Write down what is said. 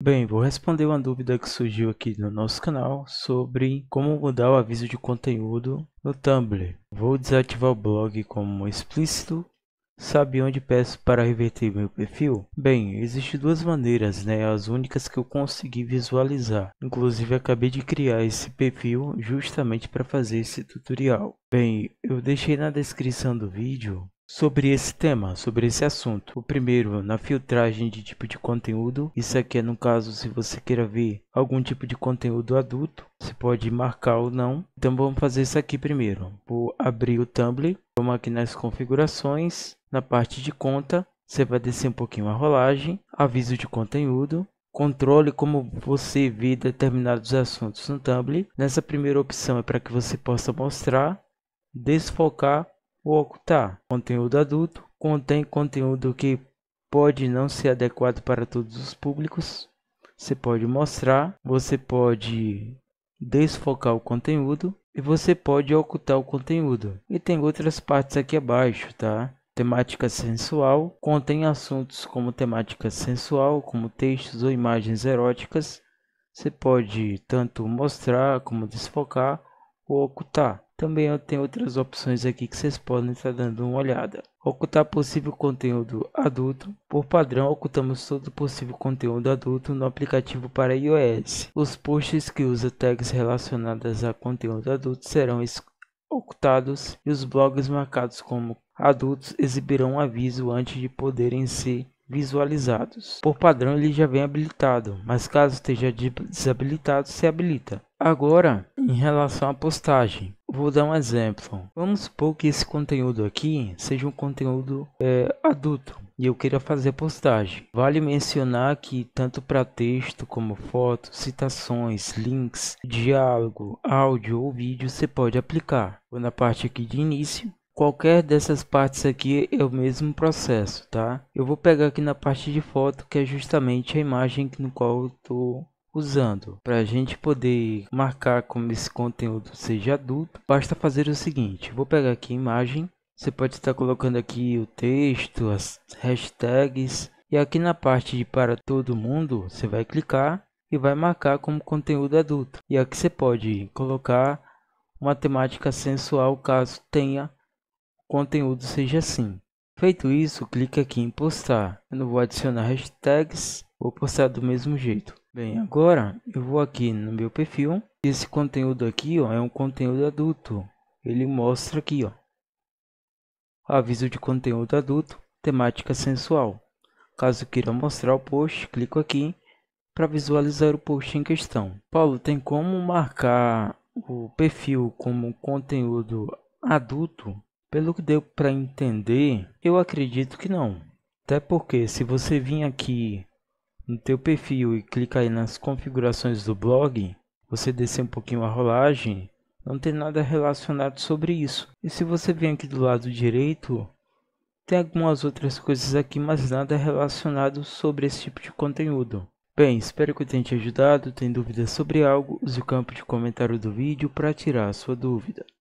Bem, vou responder uma dúvida que surgiu aqui no nosso canal sobre como mudar o aviso de conteúdo no Tumblr. Vou desativar o blog como explícito. Sabe onde peço para reverter meu perfil? Bem, existem duas maneiras, né? As únicas que eu consegui visualizar. Inclusive, acabei de criar esse perfil justamente para fazer esse tutorial. Bem, eu deixei na descrição do vídeo sobre esse tema, sobre esse assunto. O primeiro, na filtragem de tipo de conteúdo. Isso aqui é no caso se você queira ver algum tipo de conteúdo adulto, você pode marcar ou não. Então vamos fazer isso aqui primeiro. Vou abrir o Tumblr, vamos aqui nas configurações, na parte de conta, você vai descer um pouquinho a rolagem, aviso de conteúdo, controle como você vê determinados assuntos no Tumblr. Nessa primeira opção é para que você possa mostrar, desfocar o ocultar conteúdo adulto contém conteúdo que pode não ser adequado para todos os públicos. Você pode mostrar, você pode desfocar o conteúdo e você pode ocultar o conteúdo. E tem outras partes aqui abaixo, tá? Temática sensual contém assuntos como temática sensual, como textos ou imagens eróticas. Você pode tanto mostrar como desfocar ou ocultar. Também eu tenho outras opções aqui que vocês podem estar dando uma olhada. Ocultar possível conteúdo adulto. Por padrão, ocultamos todo possível conteúdo adulto no aplicativo para iOS. Os posts que usam tags relacionadas a conteúdo adulto serão ocultados e os blogs marcados como adultos exibirão um aviso antes de poderem ser visualizados. Por padrão ele já vem habilitado, mas caso esteja desabilitado se habilita. Agora, em relação à postagem, Vou dar um exemplo. Vamos supor que esse conteúdo aqui seja um conteúdo é, adulto e eu queira fazer postagem. Vale mencionar que tanto para texto como foto, citações, links, diálogo, áudio ou vídeo você pode aplicar. Vou na parte aqui de início. Qualquer dessas partes aqui é o mesmo processo, tá? Eu vou pegar aqui na parte de foto, que é justamente a imagem no qual eu estou usando. Para a gente poder marcar como esse conteúdo seja adulto, basta fazer o seguinte: vou pegar aqui a imagem. Você pode estar colocando aqui o texto, as hashtags. E aqui na parte de para todo mundo, você vai clicar e vai marcar como conteúdo adulto. E aqui você pode colocar uma temática sensual caso tenha conteúdo seja assim. Feito isso, clique aqui em postar. Eu não vou adicionar hashtags, vou postar do mesmo jeito. Bem, agora eu vou aqui no meu perfil. Esse conteúdo aqui ó, é um conteúdo adulto. Ele mostra aqui, ó. Aviso de conteúdo adulto, temática sensual. Caso queira mostrar o post, clico aqui para visualizar o post em questão. Paulo, tem como marcar o perfil como conteúdo adulto? Pelo que deu para entender, eu acredito que não. Até porque se você vir aqui no teu perfil e clica aí nas configurações do blog, você descer um pouquinho a rolagem, não tem nada relacionado sobre isso. E se você vem aqui do lado direito, tem algumas outras coisas aqui, mas nada relacionado sobre esse tipo de conteúdo. Bem, espero que eu tenha te ajudado. Tem dúvidas sobre algo? Use o campo de comentário do vídeo para tirar a sua dúvida.